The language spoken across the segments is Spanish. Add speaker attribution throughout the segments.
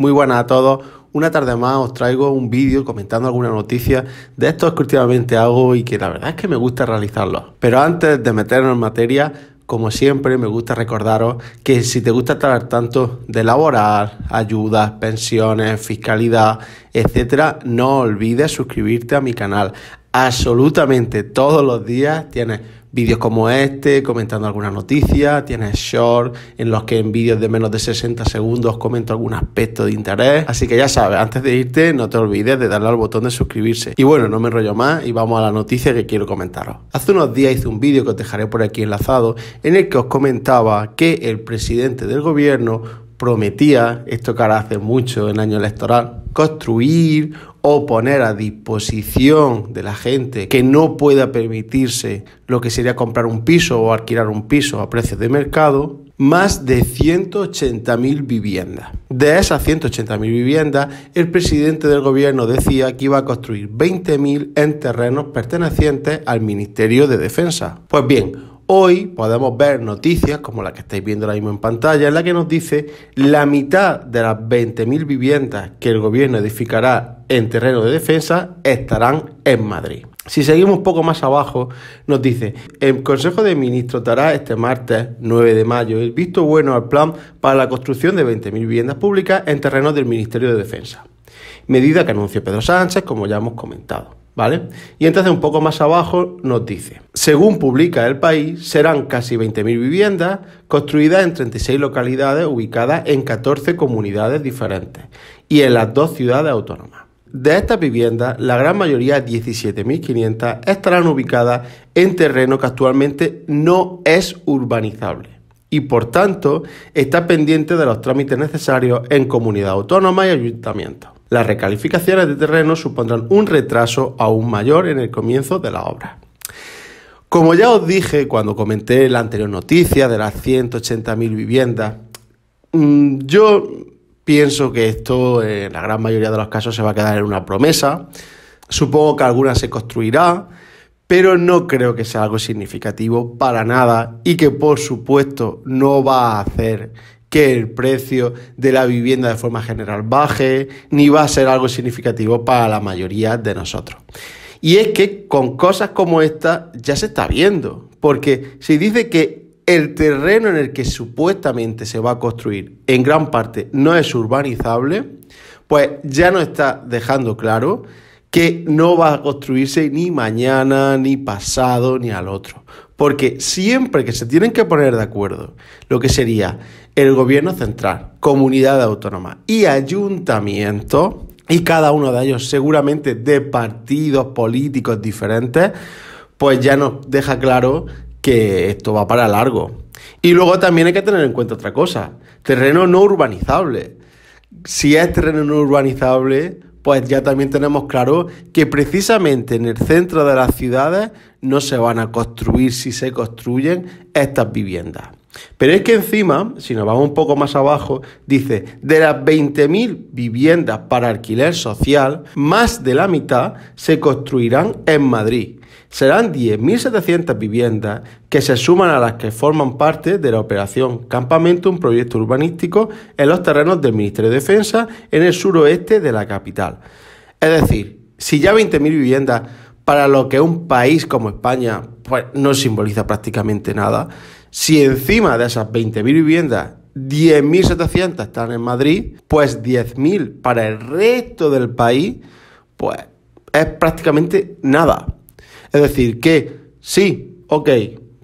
Speaker 1: Muy buenas a todos. Una tarde más os traigo un vídeo comentando alguna noticia de estos que últimamente hago y que la verdad es que me gusta realizarlo. Pero antes de meternos en materia, como siempre me gusta recordaros que si te gusta tratar tanto de laboral, ayudas, pensiones, fiscalidad, etcétera, no olvides suscribirte a mi canal. Absolutamente todos los días tienes vídeos como este, comentando alguna noticia, tienes short en los que en vídeos de menos de 60 segundos comento algún aspecto de interés. Así que ya sabes, antes de irte no te olvides de darle al botón de suscribirse. Y bueno, no me enrollo más y vamos a la noticia que quiero comentaros. Hace unos días hice un vídeo que os dejaré por aquí enlazado en el que os comentaba que el presidente del gobierno prometía, esto que ahora hace mucho en año electoral, construir o poner a disposición de la gente que no pueda permitirse lo que sería comprar un piso o alquilar un piso a precios de mercado, más de 180.000 viviendas. De esas 180.000 viviendas, el presidente del gobierno decía que iba a construir 20.000 en terrenos pertenecientes al Ministerio de Defensa. Pues bien, Hoy podemos ver noticias como la que estáis viendo ahora mismo en pantalla, en la que nos dice la mitad de las 20.000 viviendas que el gobierno edificará en terreno de defensa estarán en Madrid. Si seguimos un poco más abajo, nos dice, el Consejo de Ministros dará este martes 9 de mayo el visto bueno al plan para la construcción de 20.000 viviendas públicas en terrenos del Ministerio de Defensa. Medida que anunció Pedro Sánchez, como ya hemos comentado. ¿Vale? Y entonces un poco más abajo nos dice, según publica El País, serán casi 20.000 viviendas construidas en 36 localidades ubicadas en 14 comunidades diferentes y en las dos ciudades autónomas. De estas viviendas, la gran mayoría, 17.500, estarán ubicadas en terreno que actualmente no es urbanizable y por tanto está pendiente de los trámites necesarios en comunidad autónoma y ayuntamiento. Las recalificaciones de terreno supondrán un retraso aún mayor en el comienzo de la obra. Como ya os dije cuando comenté la anterior noticia de las 180.000 viviendas, mm, yo pienso que esto en la gran mayoría de los casos se va a quedar en una promesa. Supongo que alguna se construirá, pero no creo que sea algo significativo para nada y que por supuesto no va a hacer que el precio de la vivienda de forma general baje, ni va a ser algo significativo para la mayoría de nosotros. Y es que con cosas como esta ya se está viendo, porque si dice que el terreno en el que supuestamente se va a construir en gran parte no es urbanizable, pues ya no está dejando claro que no va a construirse ni mañana, ni pasado, ni al otro. Porque siempre que se tienen que poner de acuerdo, lo que sería el gobierno central, comunidad autónoma y ayuntamiento, y cada uno de ellos seguramente de partidos políticos diferentes, pues ya nos deja claro que esto va para largo. Y luego también hay que tener en cuenta otra cosa, terreno no urbanizable. Si es terreno no urbanizable, pues ya también tenemos claro que precisamente en el centro de las ciudades no se van a construir, si se construyen, estas viviendas. Pero es que encima, si nos vamos un poco más abajo, dice, de las 20.000 viviendas para alquiler social, más de la mitad se construirán en Madrid. Serán 10.700 viviendas que se suman a las que forman parte de la operación Campamento, un proyecto urbanístico en los terrenos del Ministerio de Defensa en el suroeste de la capital. Es decir, si ya 20.000 viviendas para lo que un país como España pues, no simboliza prácticamente nada, si encima de esas 20.000 viviendas 10.700 están en Madrid, pues 10.000 para el resto del país, pues es prácticamente nada. Es decir, que sí, ok,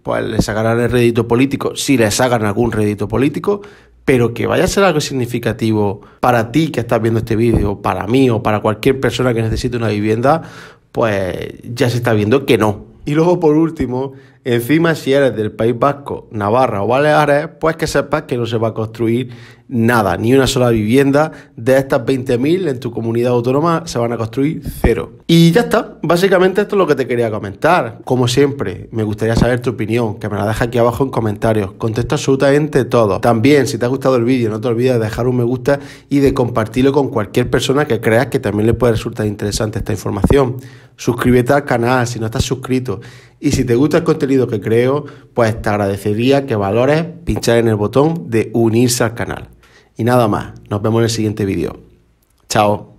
Speaker 1: pues le sacarán el rédito político, si les sacan algún rédito político, pero que vaya a ser algo significativo para ti que estás viendo este vídeo, para mí o para cualquier persona que necesite una vivienda, pues ya se está viendo que no. Y luego por último, Encima, si eres del País Vasco, Navarra o Baleares, pues que sepas que no se va a construir nada, ni una sola vivienda. De estas 20.000 en tu comunidad autónoma se van a construir cero. Y ya está, básicamente esto es lo que te quería comentar. Como siempre, me gustaría saber tu opinión, que me la deja aquí abajo en comentarios. Contesto absolutamente todo. También, si te ha gustado el vídeo, no te olvides de dejar un me gusta y de compartirlo con cualquier persona que creas que también le puede resultar interesante esta información. Suscríbete al canal si no estás suscrito y si te gusta el contenido que creo, pues te agradecería que valores pinchar en el botón de unirse al canal. Y nada más, nos vemos en el siguiente vídeo. Chao.